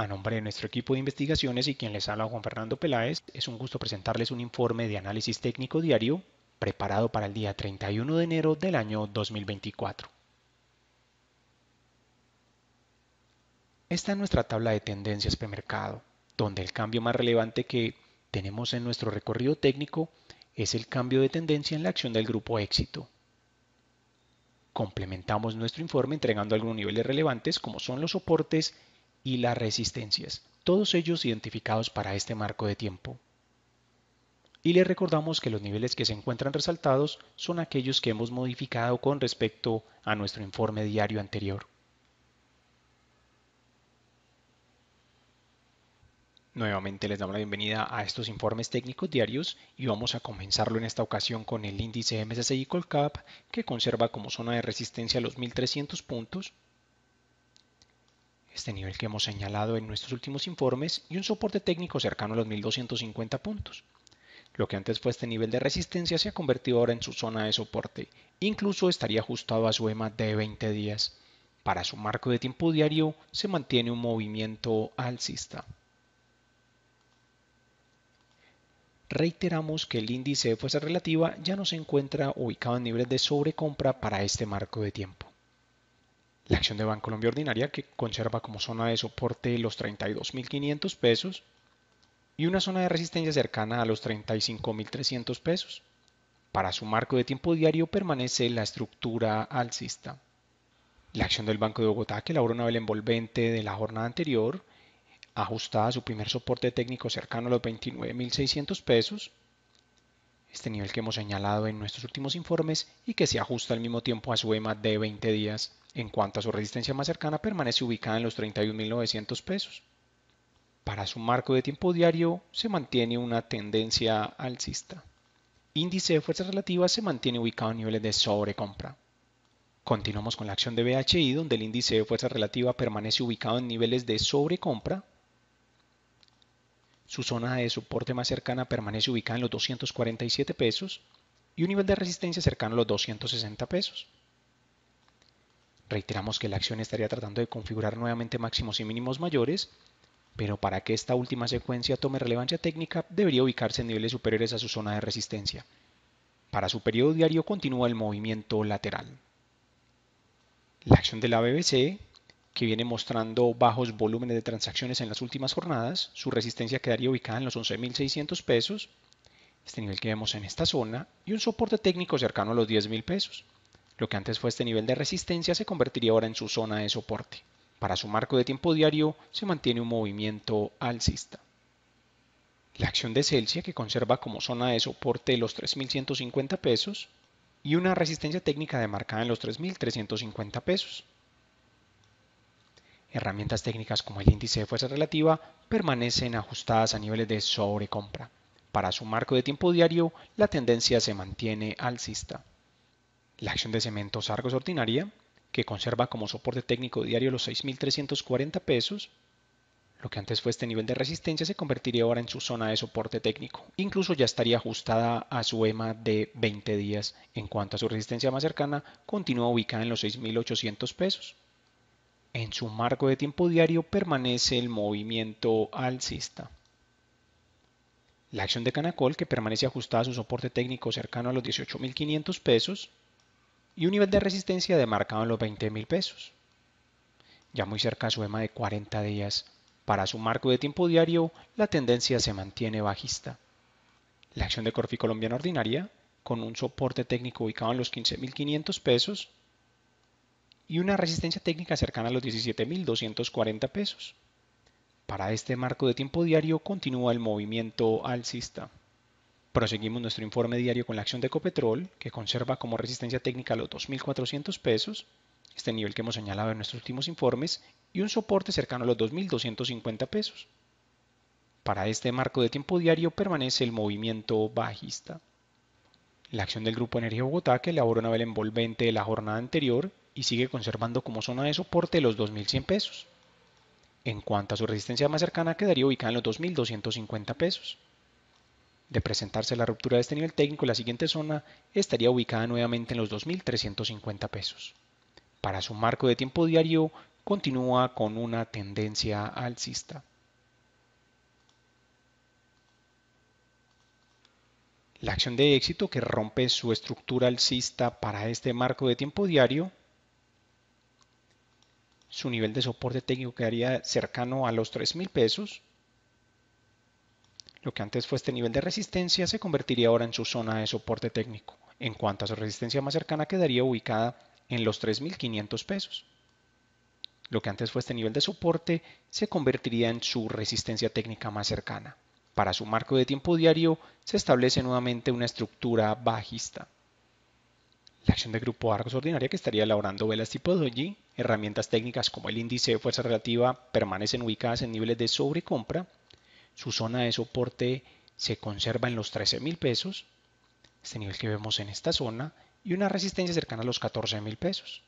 A nombre de nuestro equipo de investigaciones y quien les habla Juan Fernando Peláez, es un gusto presentarles un informe de análisis técnico diario preparado para el día 31 de enero del año 2024. Esta es nuestra tabla de tendencias premercado, donde el cambio más relevante que tenemos en nuestro recorrido técnico es el cambio de tendencia en la acción del grupo éxito. Complementamos nuestro informe entregando algunos niveles relevantes como son los soportes y las resistencias, todos ellos identificados para este marco de tiempo. Y les recordamos que los niveles que se encuentran resaltados son aquellos que hemos modificado con respecto a nuestro informe diario anterior. Nuevamente les damos la bienvenida a estos informes técnicos diarios y vamos a comenzarlo en esta ocasión con el índice MSCI Colcap que conserva como zona de resistencia los 1300 puntos, este nivel que hemos señalado en nuestros últimos informes y un soporte técnico cercano a los 1250 puntos. Lo que antes fue este nivel de resistencia se ha convertido ahora en su zona de soporte, incluso estaría ajustado a su EMA de 20 días. Para su marco de tiempo diario se mantiene un movimiento alcista. Reiteramos que el índice de fuerza relativa ya no se encuentra ubicado en niveles de sobrecompra para este marco de tiempo la acción de Colombia ordinaria que conserva como zona de soporte los 32.500 pesos y una zona de resistencia cercana a los 35.300 pesos. Para su marco de tiempo diario permanece la estructura alcista. La acción del Banco de Bogotá, que elaboró una vela envolvente de la jornada anterior, ajustada a su primer soporte técnico cercano a los 29.600 pesos, este nivel que hemos señalado en nuestros últimos informes y que se ajusta al mismo tiempo a su EMA de 20 días en cuanto a su resistencia más cercana, permanece ubicada en los 31.900 pesos. Para su marco de tiempo diario se mantiene una tendencia alcista. Índice de Fuerza Relativa se mantiene ubicado en niveles de sobrecompra. Continuamos con la acción de BHI, donde el índice de fuerza relativa permanece ubicado en niveles de sobrecompra. Su zona de soporte más cercana permanece ubicada en los 247 pesos y un nivel de resistencia cercano a los 260 pesos. Reiteramos que la acción estaría tratando de configurar nuevamente máximos y mínimos mayores, pero para que esta última secuencia tome relevancia técnica debería ubicarse en niveles superiores a su zona de resistencia. Para su periodo diario continúa el movimiento lateral. La acción de la BBC, que viene mostrando bajos volúmenes de transacciones en las últimas jornadas, su resistencia quedaría ubicada en los 11.600 pesos, este nivel que vemos en esta zona, y un soporte técnico cercano a los 10.000 pesos. Lo que antes fue este nivel de resistencia se convertiría ahora en su zona de soporte. Para su marco de tiempo diario se mantiene un movimiento alcista. La acción de Celsius, que conserva como zona de soporte los 3.150 pesos, y una resistencia técnica demarcada en los 3.350 pesos. Herramientas técnicas como el índice de fuerza relativa permanecen ajustadas a niveles de sobrecompra. Para su marco de tiempo diario, la tendencia se mantiene alcista la acción de cementos Argos ordinaria, que conserva como soporte técnico diario los 6.340 pesos, lo que antes fue este nivel de resistencia se convertiría ahora en su zona de soporte técnico. Incluso ya estaría ajustada a su EMA de 20 días. En cuanto a su resistencia más cercana, continúa ubicada en los 6.800 pesos. En su marco de tiempo diario permanece el movimiento alcista. La acción de Canacol, que permanece ajustada a su soporte técnico cercano a los 18.500 pesos, y un nivel de resistencia demarcado en los 20 mil pesos. Ya muy cerca su EMA de 40 días, para su marco de tiempo diario, la tendencia se mantiene bajista. La acción de Corfi Colombiana Ordinaria, con un soporte técnico ubicado en los 15.500 pesos y una resistencia técnica cercana a los 17.240 pesos. Para este marco de tiempo diario continúa el movimiento alcista. Proseguimos nuestro informe diario con la acción de Ecopetrol, que conserva como resistencia técnica los 2.400 pesos, este nivel que hemos señalado en nuestros últimos informes, y un soporte cercano a los 2.250 pesos. Para este marco de tiempo diario permanece el movimiento bajista. La acción del Grupo Energía Bogotá, que elaboró una vela envolvente de la jornada anterior y sigue conservando como zona de soporte los 2.100 pesos. En cuanto a su resistencia más cercana, quedaría ubicada en los 2.250 pesos. De presentarse la ruptura de este nivel técnico, la siguiente zona estaría ubicada nuevamente en los 2.350 pesos. Para su marco de tiempo diario, continúa con una tendencia alcista. La acción de éxito que rompe su estructura alcista para este marco de tiempo diario, su nivel de soporte técnico quedaría cercano a los 3.000 pesos, lo que antes fue este nivel de resistencia se convertiría ahora en su zona de soporte técnico, en cuanto a su resistencia más cercana quedaría ubicada en los 3.500 pesos. Lo que antes fue este nivel de soporte se convertiría en su resistencia técnica más cercana. Para su marco de tiempo diario se establece nuevamente una estructura bajista. La acción de grupo Argos ordinaria que estaría elaborando velas tipo doji, herramientas técnicas como el índice de fuerza relativa permanecen ubicadas en niveles de sobrecompra su zona de soporte se conserva en los $13,000, pesos, este nivel que vemos en esta zona, y una resistencia cercana a los $14,000. pesos.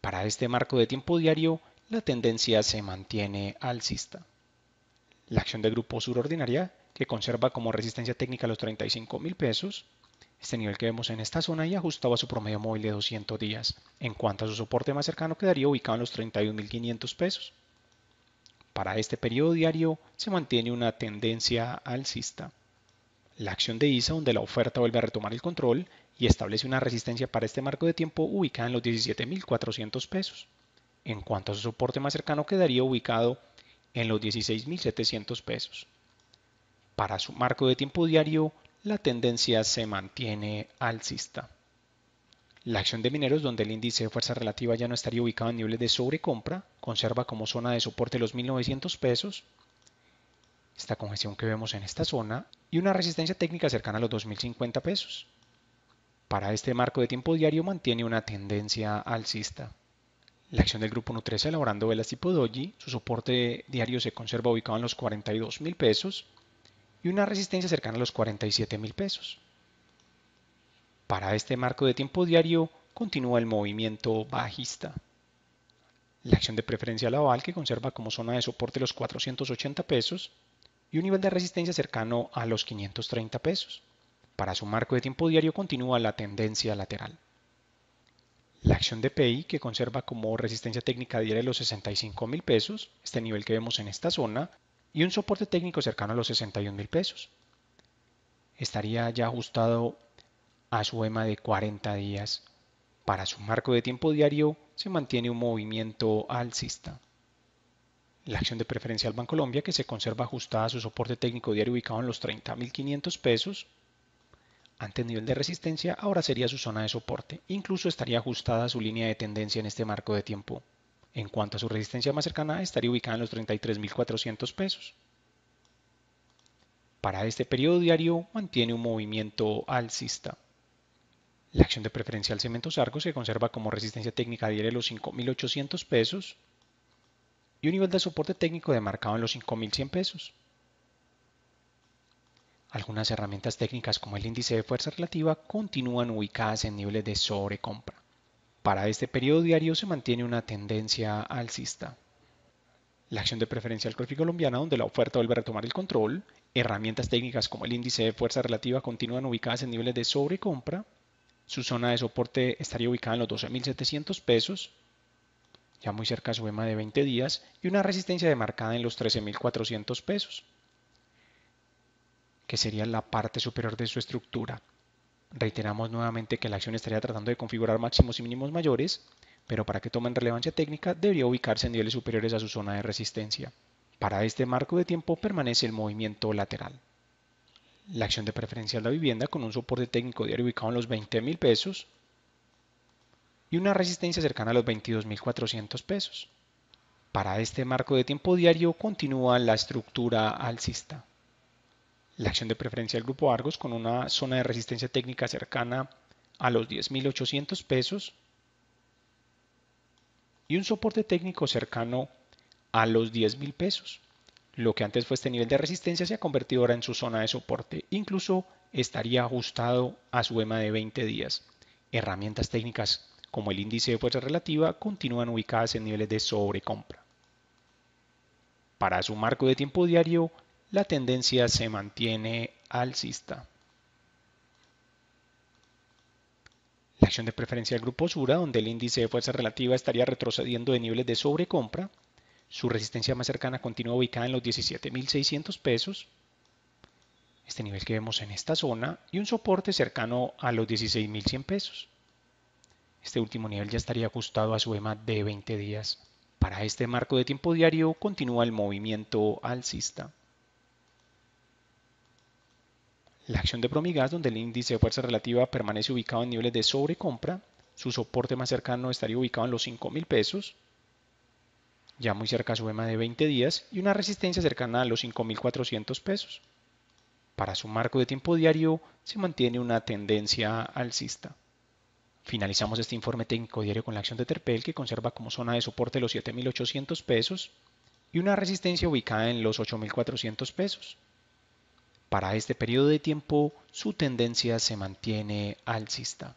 Para este marco de tiempo diario, la tendencia se mantiene alcista. La acción de grupo surordinaria, que conserva como resistencia técnica los $35,000, pesos, este nivel que vemos en esta zona y ajustado a su promedio móvil de 200 días. En cuanto a su soporte más cercano, quedaría ubicado en los 31.500 pesos. Para este periodo diario se mantiene una tendencia alcista. La acción de ISA, donde la oferta vuelve a retomar el control y establece una resistencia para este marco de tiempo ubicada en los 17.400 pesos. En cuanto a su soporte más cercano, quedaría ubicado en los 16.700 pesos. Para su marco de tiempo diario, la tendencia se mantiene alcista. La acción de mineros, donde el índice de fuerza relativa ya no estaría ubicado en niveles de sobrecompra, conserva como zona de soporte los 1900 pesos, esta congestión que vemos en esta zona y una resistencia técnica cercana a los 2050 pesos. Para este marco de tiempo diario mantiene una tendencia alcista. La acción del grupo Nutresa elaborando velas tipo Doji, su soporte diario se conserva ubicado en los 42.000 pesos y una resistencia cercana a los 47.000 pesos. Para este marco de tiempo diario continúa el movimiento bajista. La acción de preferencia laval que conserva como zona de soporte los 480 pesos y un nivel de resistencia cercano a los 530 pesos. Para su marco de tiempo diario continúa la tendencia lateral. La acción de PI que conserva como resistencia técnica diaria los 65 mil pesos, este nivel que vemos en esta zona, y un soporte técnico cercano a los 61 mil pesos. Estaría ya ajustado a su EMA de 40 días. Para su marco de tiempo diario se mantiene un movimiento alcista. La acción de preferencia al Colombia, que se conserva ajustada a su soporte técnico diario ubicado en los 30.500 pesos, ante nivel de resistencia ahora sería su zona de soporte, incluso estaría ajustada a su línea de tendencia en este marco de tiempo. En cuanto a su resistencia más cercana, estaría ubicada en los 33.400 pesos. Para este periodo diario mantiene un movimiento alcista. La acción de al Cemento Argos se conserva como resistencia técnica diaria de los 5.800 pesos y un nivel de soporte técnico demarcado en los 5.100 pesos. Algunas herramientas técnicas como el índice de fuerza relativa continúan ubicadas en niveles de sobrecompra. Para este periodo diario se mantiene una tendencia alcista. La acción de preferencia al colombiana, donde la oferta vuelve a retomar el control, herramientas técnicas como el índice de fuerza relativa continúan ubicadas en niveles de sobrecompra su zona de soporte estaría ubicada en los 12.700 pesos, ya muy cerca a su EMA de 20 días, y una resistencia demarcada en los 13.400 pesos, que sería la parte superior de su estructura. Reiteramos nuevamente que la acción estaría tratando de configurar máximos y mínimos mayores, pero para que tomen relevancia técnica debería ubicarse en niveles superiores a su zona de resistencia. Para este marco de tiempo permanece el movimiento lateral la acción de preferencia de la vivienda con un soporte técnico diario ubicado en los 20 mil pesos y una resistencia cercana a los 22.400 pesos. Para este marco de tiempo diario continúa la estructura alcista. La acción de preferencia del grupo Argos con una zona de resistencia técnica cercana a los 10.800 pesos y un soporte técnico cercano a los 10.000 pesos. Lo que antes fue este nivel de resistencia se ha convertido ahora en su zona de soporte, incluso estaría ajustado a su EMA de 20 días. Herramientas técnicas como el índice de fuerza relativa continúan ubicadas en niveles de sobrecompra. Para su marco de tiempo diario, la tendencia se mantiene alcista. La acción de preferencia del grupo Sura, donde el índice de fuerza relativa estaría retrocediendo de niveles de sobrecompra, su resistencia más cercana continúa ubicada en los 17.600 pesos, este nivel que vemos en esta zona, y un soporte cercano a los 16.100 pesos. Este último nivel ya estaría ajustado a su EMA de 20 días. Para este marco de tiempo diario continúa el movimiento alcista. La acción de Promigas, donde el índice de fuerza relativa permanece ubicado en niveles de sobrecompra, su soporte más cercano estaría ubicado en los 5.000 pesos, ya muy cerca a su EMA de 20 días y una resistencia cercana a los 5.400 pesos. Para su marco de tiempo diario se mantiene una tendencia alcista. Finalizamos este informe técnico diario con la acción de Terpel que conserva como zona de soporte los 7.800 pesos y una resistencia ubicada en los 8.400 pesos. Para este periodo de tiempo su tendencia se mantiene alcista.